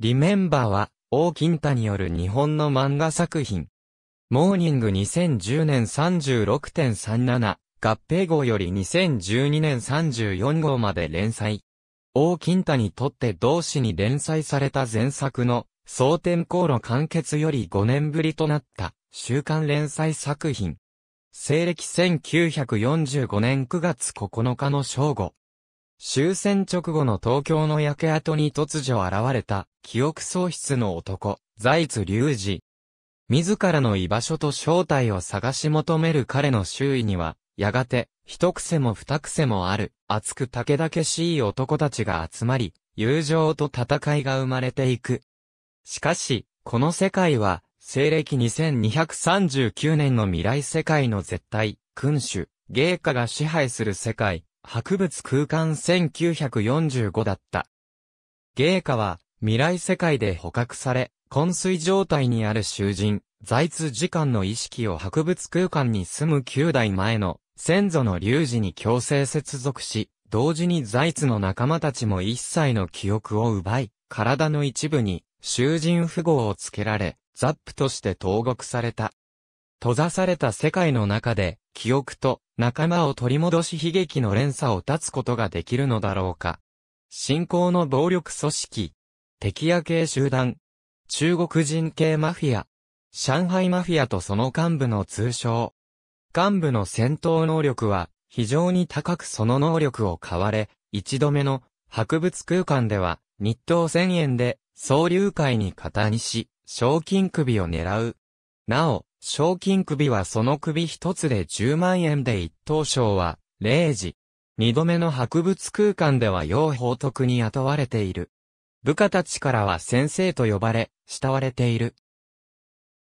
リメンバーは、王金太による日本の漫画作品。モーニング2010年36.37、合併号より2012年34号まで連載。王金太にとって同誌に連載された前作の、蒼天航路完結より5年ぶりとなった、週刊連載作品。西暦1945年9月9日の正午、終戦直後の東京の焼け跡に突如現れた、記憶喪失の男、財津隆二。自らの居場所と正体を探し求める彼の周囲には、やがて、一癖も二癖もある、熱く竹けだけしい男たちが集まり、友情と戦いが生まれていく。しかし、この世界は、西暦2239年の未来世界の絶対、君主、芸家が支配する世界、博物空間1945だった。ゲーカは未来世界で捕獲され、昏睡状態にある囚人、在通時間の意識を博物空間に住む9代前の先祖の竜児に強制接続し、同時に在津の仲間たちも一切の記憶を奪い、体の一部に囚人符号をつけられ、ザップとして投獄された。閉ざされた世界の中で、記憶と仲間を取り戻し悲劇の連鎖を断つことができるのだろうか。信仰の暴力組織、敵屋系集団、中国人系マフィア、上海マフィアとその幹部の通称。幹部の戦闘能力は非常に高くその能力を買われ、一度目の博物空間では日当1000円で総流会に加担し、賞金首を狙う。なお、賞金首はその首一つで10万円で一等賞は、0時。二度目の博物空間では要報徳に雇われている。部下たちからは先生と呼ばれ、慕われている。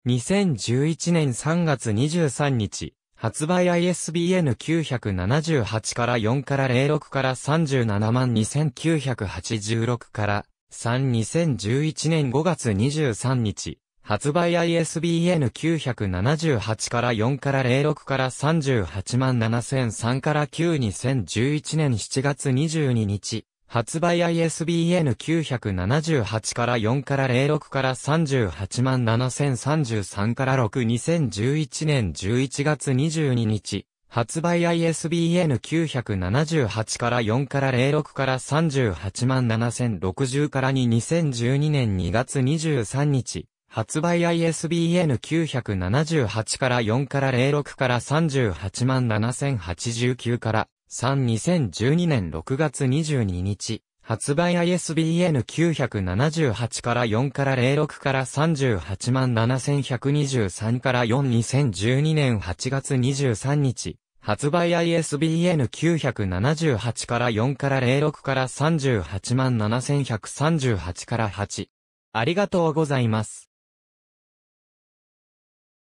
2011年3月23日、発売 ISBN978 から4から06から37万2986から32011年5月23日、発売 ISBN 978から4から06から38万7003から9 2011年7月22日。発売 ISBN 978から4から06から38万7033から6 2011年11月22日。発売 ISBN 978から4から06から38万7060から2 2012年2月23日。発売 ISBN 978から4から06から38万7089から3 2012年6月22日。発売 ISBN 978から4から06から38万7123から4 2012年8月23日。発売 ISBN 978から4から06から38万7138から8。ありがとうございます。